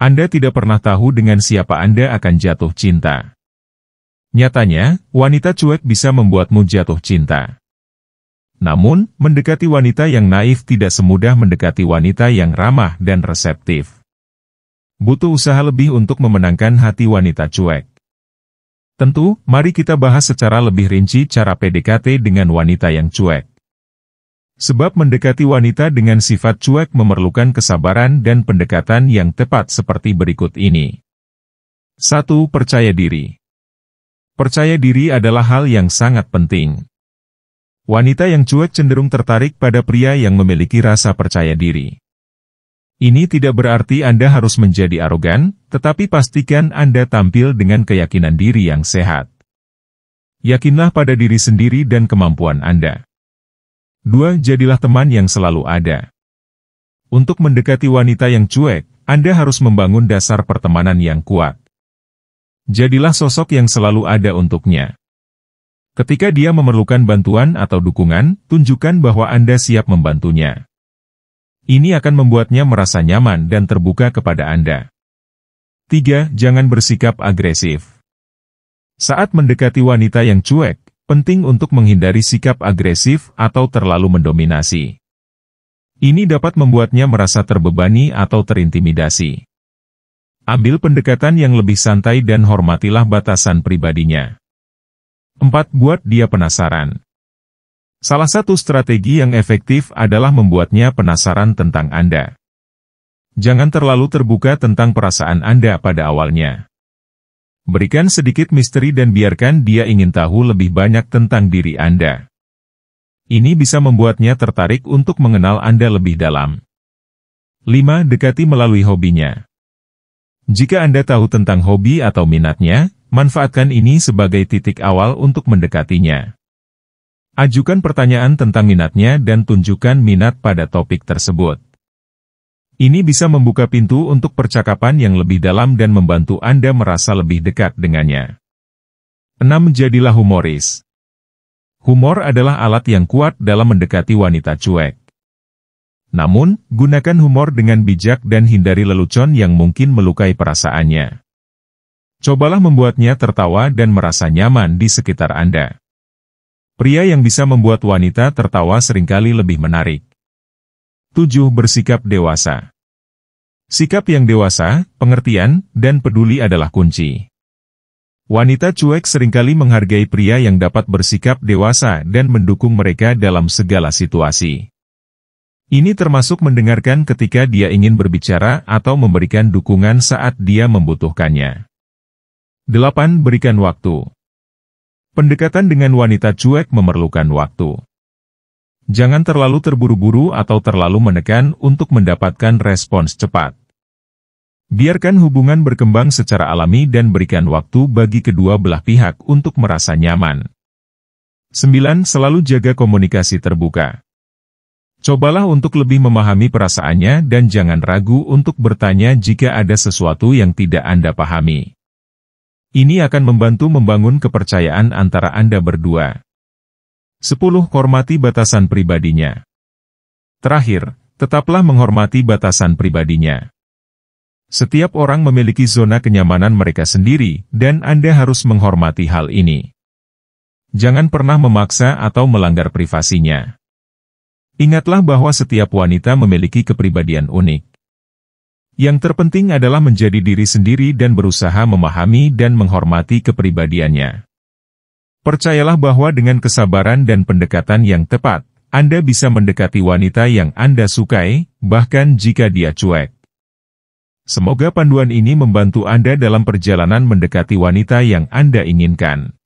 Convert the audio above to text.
Anda tidak pernah tahu dengan siapa Anda akan jatuh cinta. Nyatanya, wanita cuek bisa membuatmu jatuh cinta. Namun, mendekati wanita yang naif tidak semudah mendekati wanita yang ramah dan reseptif. Butuh usaha lebih untuk memenangkan hati wanita cuek. Tentu, mari kita bahas secara lebih rinci cara PDKT dengan wanita yang cuek. Sebab mendekati wanita dengan sifat cuek memerlukan kesabaran dan pendekatan yang tepat seperti berikut ini. 1. Percaya diri Percaya diri adalah hal yang sangat penting. Wanita yang cuek cenderung tertarik pada pria yang memiliki rasa percaya diri. Ini tidak berarti Anda harus menjadi arogan, tetapi pastikan Anda tampil dengan keyakinan diri yang sehat. Yakinlah pada diri sendiri dan kemampuan Anda. 2. Jadilah teman yang selalu ada. Untuk mendekati wanita yang cuek, Anda harus membangun dasar pertemanan yang kuat. Jadilah sosok yang selalu ada untuknya. Ketika dia memerlukan bantuan atau dukungan, tunjukkan bahwa Anda siap membantunya. Ini akan membuatnya merasa nyaman dan terbuka kepada Anda. 3. Jangan bersikap agresif. Saat mendekati wanita yang cuek, penting untuk menghindari sikap agresif atau terlalu mendominasi. Ini dapat membuatnya merasa terbebani atau terintimidasi. Ambil pendekatan yang lebih santai dan hormatilah batasan pribadinya. 4. Buat dia penasaran. Salah satu strategi yang efektif adalah membuatnya penasaran tentang Anda. Jangan terlalu terbuka tentang perasaan Anda pada awalnya. Berikan sedikit misteri dan biarkan dia ingin tahu lebih banyak tentang diri Anda. Ini bisa membuatnya tertarik untuk mengenal Anda lebih dalam. 5. Dekati melalui hobinya. Jika Anda tahu tentang hobi atau minatnya, manfaatkan ini sebagai titik awal untuk mendekatinya. Ajukan pertanyaan tentang minatnya dan tunjukkan minat pada topik tersebut. Ini bisa membuka pintu untuk percakapan yang lebih dalam dan membantu Anda merasa lebih dekat dengannya. 6. Jadilah humoris. Humor adalah alat yang kuat dalam mendekati wanita cuek. Namun, gunakan humor dengan bijak dan hindari lelucon yang mungkin melukai perasaannya. Cobalah membuatnya tertawa dan merasa nyaman di sekitar Anda. Pria yang bisa membuat wanita tertawa seringkali lebih menarik. 7. Bersikap dewasa Sikap yang dewasa, pengertian, dan peduli adalah kunci. Wanita cuek seringkali menghargai pria yang dapat bersikap dewasa dan mendukung mereka dalam segala situasi. Ini termasuk mendengarkan ketika dia ingin berbicara atau memberikan dukungan saat dia membutuhkannya. 8. Berikan waktu. Pendekatan dengan wanita cuek memerlukan waktu. Jangan terlalu terburu-buru atau terlalu menekan untuk mendapatkan respons cepat. Biarkan hubungan berkembang secara alami dan berikan waktu bagi kedua belah pihak untuk merasa nyaman. 9. Selalu jaga komunikasi terbuka. Cobalah untuk lebih memahami perasaannya dan jangan ragu untuk bertanya jika ada sesuatu yang tidak Anda pahami. Ini akan membantu membangun kepercayaan antara Anda berdua. 10. Hormati batasan pribadinya. Terakhir, tetaplah menghormati batasan pribadinya. Setiap orang memiliki zona kenyamanan mereka sendiri, dan Anda harus menghormati hal ini. Jangan pernah memaksa atau melanggar privasinya. Ingatlah bahwa setiap wanita memiliki kepribadian unik. Yang terpenting adalah menjadi diri sendiri dan berusaha memahami dan menghormati kepribadiannya. Percayalah bahwa dengan kesabaran dan pendekatan yang tepat, Anda bisa mendekati wanita yang Anda sukai, bahkan jika dia cuek. Semoga panduan ini membantu Anda dalam perjalanan mendekati wanita yang Anda inginkan.